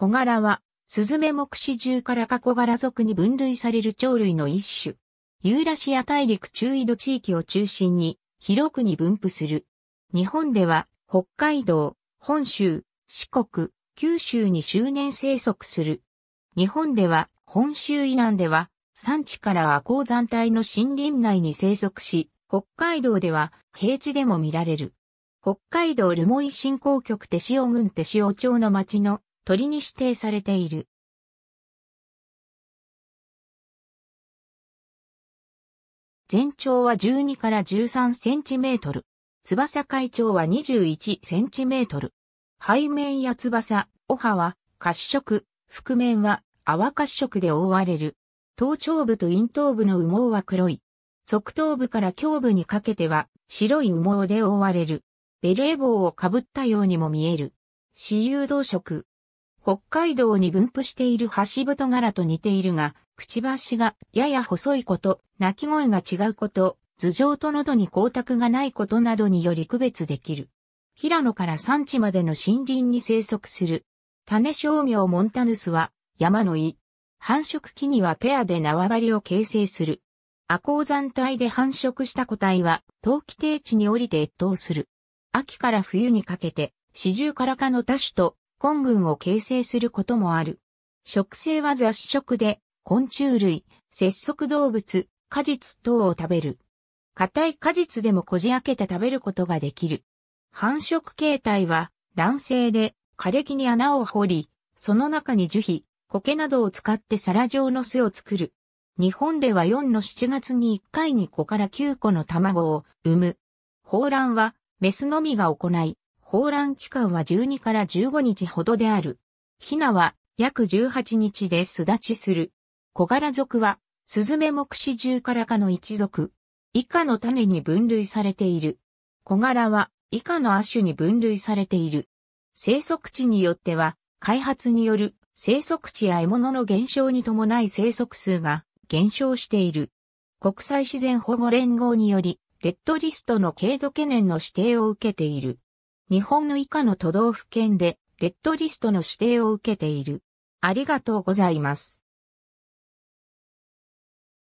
小柄は、スズメ目視中からコガ柄属に分類される鳥類の一種。ユーラシア大陸中緯度地域を中心に、広くに分布する。日本では、北海道、本州、四国、九州に周年生息する。日本では、本州以南では、山地から亜高山帯の森林内に生息し、北海道では平地でも見られる。北海道留萌振興局手塩郡手塩町の町の鳥に指定されている。全長は12から13センチメートル。翼海長は21センチメートル。背面や翼、お葉は褐色、覆面は泡褐色で覆われる。頭頂部と陰頭部の羽毛は黒い。側頭部から胸部にかけては白い羽毛で覆われる。ベレー帽をかぶったようにも見える。私有動色。北海道に分布しているハシブトガラと似ているが、くちばしがやや細いこと、鳴き声が違うこと、頭上と喉に光沢がないことなどにより区別できる。平野から山地までの森林に生息する。種商業モンタヌスは山の胃。繁殖期にはペアで縄張りを形成する。亜高山帯で繁殖した個体は冬季低地に降りて越冬する。秋から冬にかけて、四重からかの多種と根群を形成することもある。食性は雑食で、昆虫類、節足動物、果実等を食べる。硬い果実でもこじ開けて食べることができる。繁殖形態は、卵性で、枯れ木に穴を掘り、その中に樹皮、苔などを使って皿状の巣を作る。日本では4の7月に1回に5から9個の卵を産む。抱卵は、メスのみが行い、放卵期間は12から15日ほどである。ヒナは約18日で巣立ちする。小柄族は、スズメ目視獣からかの一族。以下の種に分類されている。小柄は以下の亜種に分類されている。生息地によっては、開発による生息地や獲物の減少に伴い生息数が減少している。国際自然保護連合により、レッドリストの軽度懸念の指定を受けている。日本の以下の都道府県でレッドリストの指定を受けている。ありがとうございます。